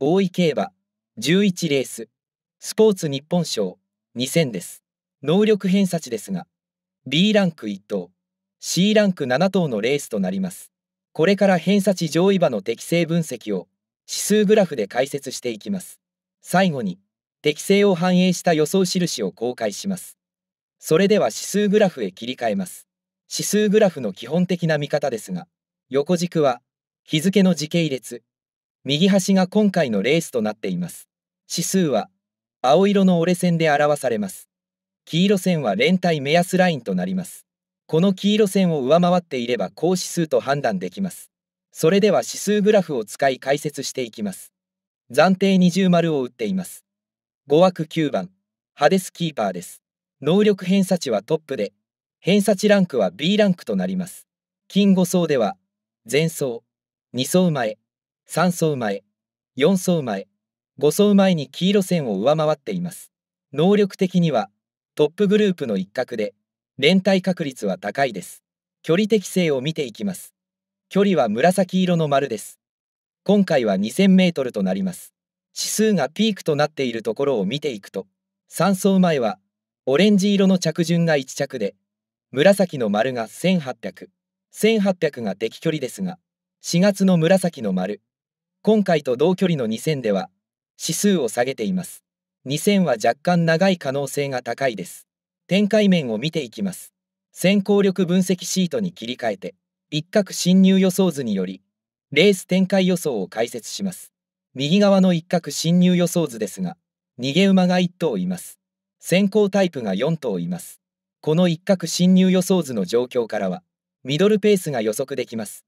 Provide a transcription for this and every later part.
大井競馬11レーススポーツ日本賞2000です能力偏差値ですが B ランク1等 C ランク7等のレースとなりますこれから偏差値上位馬の適正分析を指数グラフで解説していきます最後に適正を反映した予想印を公開しますそれでは指数グラフへ切り替えます指数グラフの基本的な見方ですが横軸は日付の時系列右端が今回のレースとなっています。指数は青色の折れ線で表されます。黄色線は連帯目安ラインとなります。この黄色線を上回っていれば高指数と判断できます。それでは指数グラフを使い解説していきます。暫定二重丸を打っています。5枠9番、ハデスキーパーです。能力偏差値はトップで、偏差値ランクは B ランクとなります。金5層では、前走、2層前、3走前、4走前、5走前に黄色線を上回っています。能力的にはトップグループの一角で、連帯確率は高いです。距離適性を見ていきます。距離は紫色の丸です。今回は2000メートルとなります。指数がピークとなっているところを見ていくと、3走前はオレンジ色の着順が1着で、紫の丸が1800、1800が適距離ですが、4月の紫の丸、今回と同距離の2000では指数を下げています。2000は若干長い可能性が高いです。展開面を見ていきます。先行力分析シートに切り替えて、一角侵入予想図により、レース展開予想を解説します。右側の一角侵入予想図ですが、逃げ馬が1頭います。先行タイプが4頭います。この一角侵入予想図の状況からは、ミドルペースが予測できます。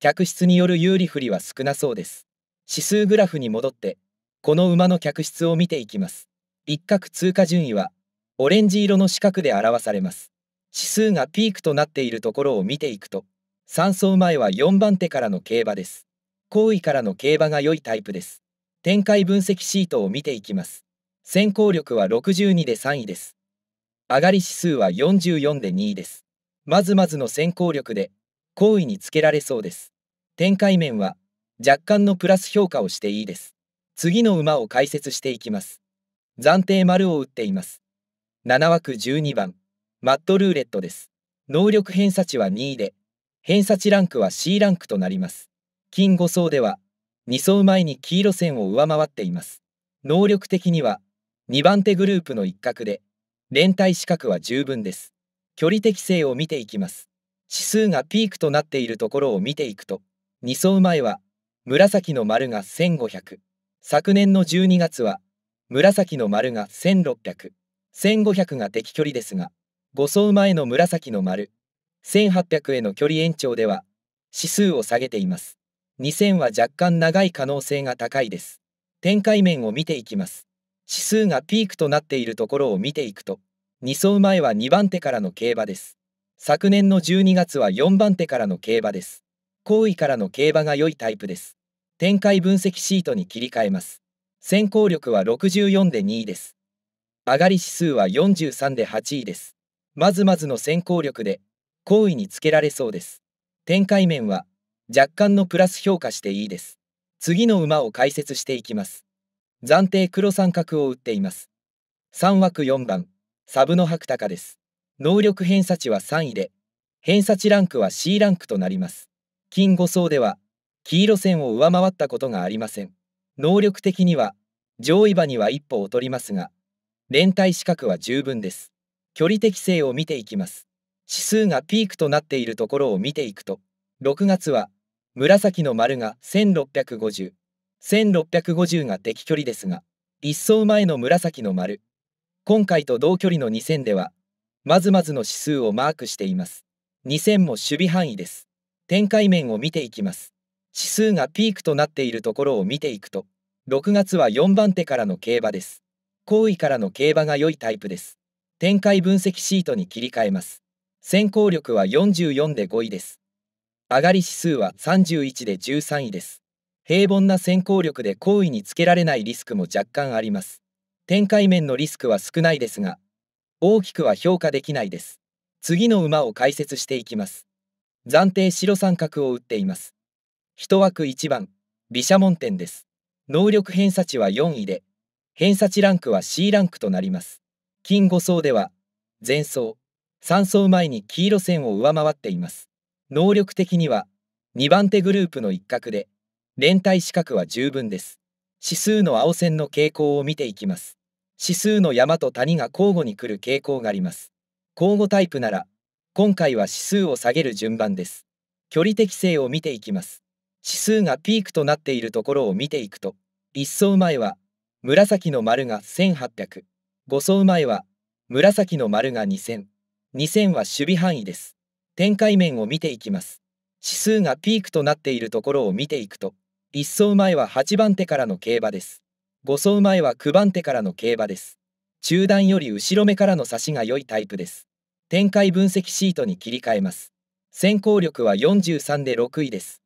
客室による有利不利は少なそうです。指数グラフに戻って、この馬の客室を見ていきます。一角通過順位は、オレンジ色の四角で表されます。指数がピークとなっているところを見ていくと、3走前は4番手からの競馬です。後位からの競馬が良いタイプです。展開分析シートを見ていきます。先行力は62で3位です。上がり指数は44で2位です。まずまずの先行力で、後位につけられそうです。展開面は、若干のプラス評価をしていいです。次の馬を解説していきます。暫定丸を打っています。7枠12番、マットルーレットです。能力偏差値は2位で、偏差値ランクは C ランクとなります。金5層では、2層前に黄色線を上回っています。能力的には、2番手グループの一角で、連帯資格は十分です。距離適性を見ていきます。指数がピークとなっているところを見ていくと、2走前は紫の丸が1500昨年の12月は紫の丸が1600 1500が敵距離ですが5走前の紫の丸1800への距離延長では指数を下げています2000は若干長い可能性が高いです展開面を見ていきます指数がピークとなっているところを見ていくと2走前は2番手からの競馬です昨年の12月は4番手からの競馬です好位からの競馬が良いタイプです。展開分析シートに切り替えます。先行力は64で2位です。上がり指数は43で8位です。まずまずの先行力で、好位につけられそうです。展開面は、若干のプラス評価していいです。次の馬を解説していきます。暫定黒三角を打っています。3枠4番、サブの白鷹です。能力偏差値は3位で、偏差値ランクは C ランクとなります。近5層では黄色線を上回ったことがありません能力的には上位馬には一歩劣りますが連帯資格は十分です距離適性を見ていきます指数がピークとなっているところを見ていくと6月は紫の丸が1650 1650が適距離ですが1走前の紫の丸今回と同距離の2000ではまずまずの指数をマークしています2000も守備範囲です展開面を見ていきます。指数がピークとなっているところを見ていくと、6月は4番手からの競馬です。後位からの競馬が良いタイプです。展開分析シートに切り替えます。先行力は44で5位です。上がり指数は31で13位です。平凡な先行力で後位につけられないリスクも若干あります。展開面のリスクは少ないですが、大きくは評価できないです。次の馬を解説していきます。暫定白三角を打っています。一枠一番、毘沙門天です。能力偏差値は4位で、偏差値ランクは C ランクとなります。金5層では、前走、3層前に黄色線を上回っています。能力的には、2番手グループの一角で、連帯資格は十分です。指数の青線の傾向を見ていきます。指数の山と谷が交互に来る傾向があります。交互タイプなら、今回は指数を下げる順番です。距離適正を見ていきます。指数がピークとなっているところを見ていくと、1層前は紫の丸が1800、5層前は紫の丸が2000、2000は守備範囲です。展開面を見ていきます。指数がピークとなっているところを見ていくと、1層前は8番手からの競馬です。5層前は9番手からの競馬です。中段より後ろ目からの差しが良いタイプです。展開分析シートに切り替えます。先行力は43で6位です。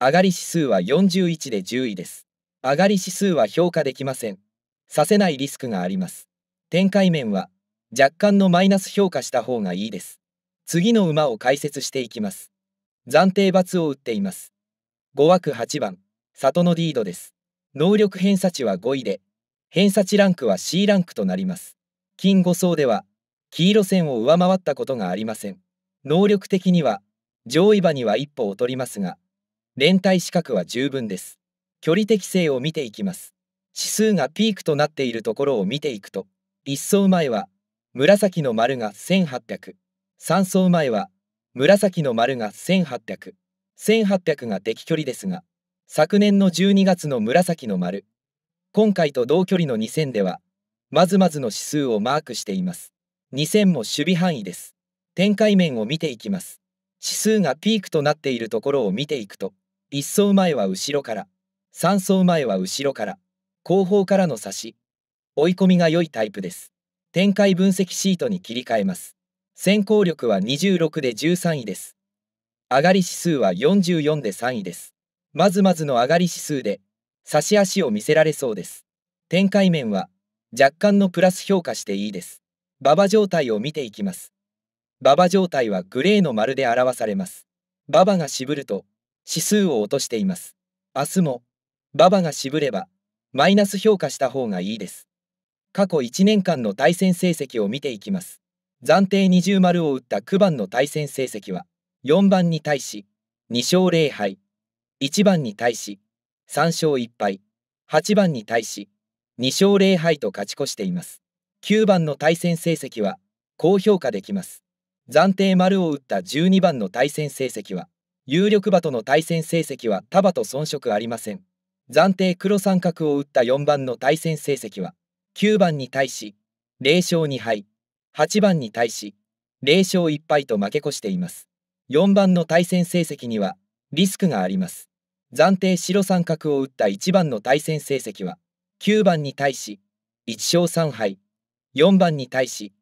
上がり指数は41で10位です。上がり指数は評価できません。させないリスクがあります。展開面は若干のマイナス評価した方がいいです。次の馬を解説していきます。暫定罰を打っています。5枠8番、里のディードです。能力偏差値は5位で、偏差値ランクは C ランクとなります。金5層では、黄色線を上回ったことがありません能力的には上位馬には一歩劣りますが連帯資格は十分です距離適性を見ていきます指数がピークとなっているところを見ていくと1走前は紫の丸が1800 3走前は紫の丸が1800 1800が適距離ですが昨年の12月の紫の丸今回と同距離の2000ではまずまずの指数をマークしています2000も守備範囲です。展開面を見ていきます。指数がピークとなっているところを見ていくと、1走前は後ろから、3走前は後ろから、後方からの差し、追い込みが良いタイプです。展開分析シートに切り替えます。先行力は26で13位です。上がり指数は44で3位です。まずまずの上がり指数で、差し足を見せられそうです。展開面は、若干のプラス評価していいです。馬場状態を見ていきます。馬場状態はグレーの丸で表されます。馬場が渋ると指数を落としています。明日も馬場が渋ればマイナス評価した方がいいです。過去1年間の対戦成績を見ていきます。暫定20丸を打った9番の対戦成績は4番に対し2勝0敗1番に対し3勝1敗8番に対し2勝0敗と勝ち越しています9番の対戦成績は高評価できます。暫定丸を打った12番の対戦成績は有力馬との対戦成績は束と遜色ありません。暫定黒三角を打った4番の対戦成績は9番に対し0勝2敗8番に対し0勝1敗と負け越しています4番の対戦成績にはリスクがあります暫定白三角を打った1番の対戦成績は9番に対し1勝3敗4番に対し、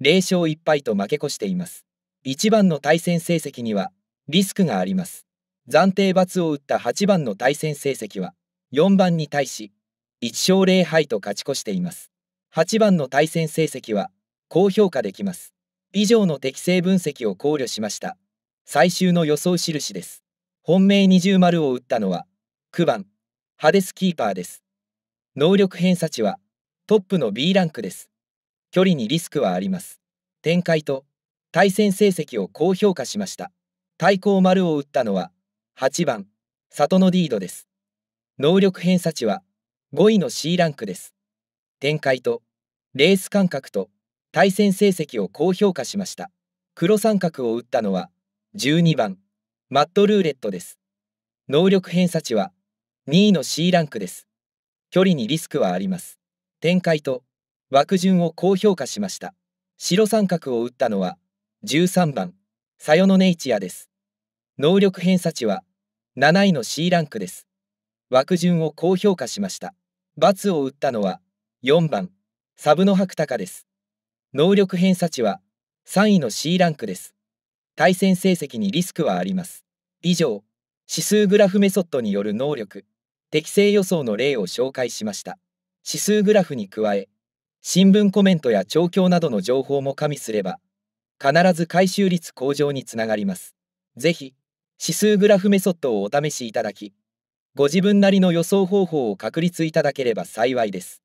0勝1敗と負け越しています。1番の対戦成績には、リスクがあります。暫定罰を打った8番の対戦成績は、4番に対し、1勝0敗と勝ち越しています。8番の対戦成績は、高評価できます。以上の適正分析を考慮しました。最終の予想印です。本命二重丸を打ったのは、9番、ハデスキーパーです。能力偏差値は、トップの B ランクです。距離にリスクはあります。展開と対戦成績を高評価しました。対抗丸を打ったのは8番、里のディードです。能力偏差値は5位の C ランクです。展開とレース感覚と対戦成績を高評価しました。黒三角を打ったのは12番、マットルーレットです。能力偏差値は2位の C ランクです。距離にリスクはあります。展開と枠順を高評価しました。白三角を打ったのは、13番、サヨノネイチアです。能力偏差値は、7位の C ランクです。枠順を高評価しました。罰を打ったのは、4番、サブノハクタカです。能力偏差値は、3位の C ランクです。対戦成績にリスクはあります。以上、指数グラフメソッドによる能力、適正予想の例を紹介しました。指数グラフに加え、新聞コメントや調教などの情報も加味すれば、必ず回収率向上につながります。是非指数グラフメソッドをお試しいただき、ご自分なりの予想方法を確立いただければ幸いです。